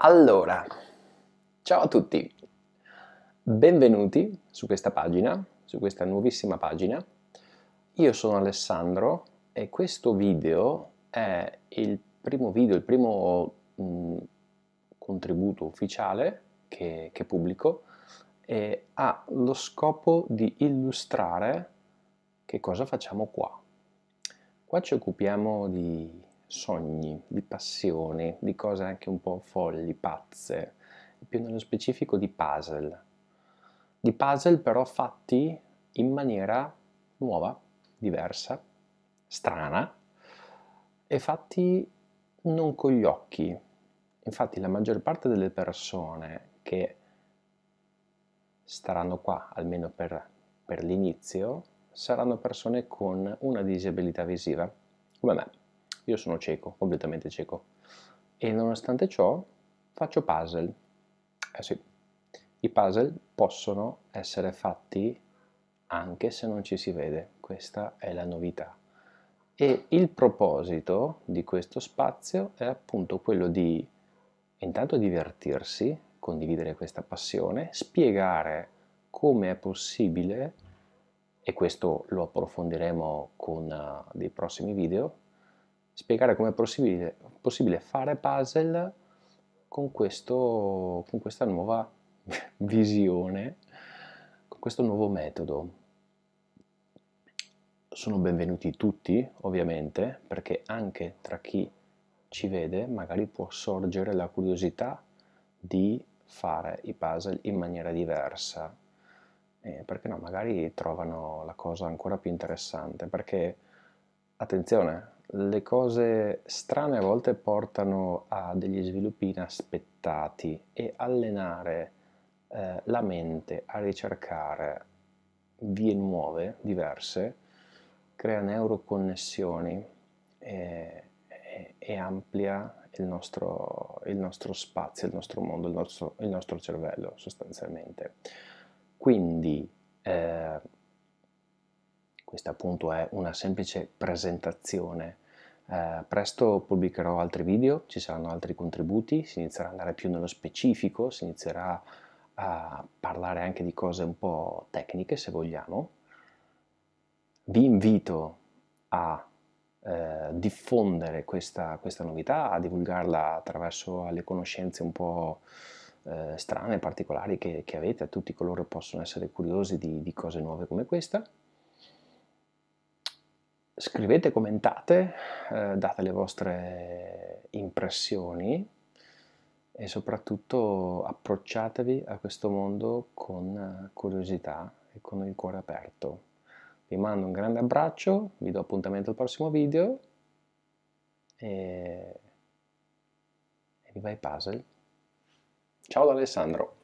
Allora, ciao a tutti, benvenuti su questa pagina, su questa nuovissima pagina. Io sono Alessandro e questo video è il primo video, il primo mh, mm, contributo ufficiale che, che pubblico e ha lo scopo di illustrare che cosa facciamo qua. Qua ci occupiamo di sogni, di passioni, di cose anche un po' folli, pazze, più nello specifico di puzzle. Di puzzle però fatti in maniera nuova, diversa, strana e fatti non con gli occhi. Infatti la maggior parte delle persone che staranno qua, almeno per, per l'inizio, saranno persone con una disabilità visiva, come me io sono cieco, completamente cieco. E nonostante ciò faccio puzzle. Eh sì, i puzzle possono essere fatti anche se non ci si vede. Questa è la novità. E il proposito di questo spazio è appunto quello di intanto divertirsi, condividere questa passione, spiegare come è possibile, e questo lo approfondiremo con uh, dei prossimi video, spiegare come è possibile, possibile, fare puzzle con, questo, con questa nuova visione, con questo nuovo metodo. Sono benvenuti tutti, ovviamente, perché anche tra chi ci vede magari può sorgere la curiosità di fare i puzzle in maniera diversa. Eh, perché no, magari trovano la cosa ancora più interessante, perché attenzione, le cose strane a volte portano a degli sviluppi inaspettati e allenare eh, la mente a ricercare vie nuove, diverse, crea neuroconnessioni e, e, e amplia il nostro, il nostro, spazio, il nostro mondo, il nostro, il nostro cervello sostanzialmente. Quindi eh, questa appunto è una semplice presentazione. Eh, presto pubblicherò altri video, ci saranno altri contributi, si inizierà ad andare più nello specifico, si inizierà a parlare anche di cose un po' tecniche se vogliamo. Vi invito a eh, diffondere questa, questa, novità, a divulgarla attraverso le conoscenze un po' eh, strane, particolari che, che, avete, a tutti coloro che possono essere curiosi di, di cose nuove come questa scrivete, commentate, eh, date le vostre impressioni e soprattutto approcciatevi a questo mondo con eh, curiosità e con il cuore aperto. Vi mando un grande abbraccio, vi do appuntamento al prossimo video e, e viva i puzzle. Ciao da Alessandro!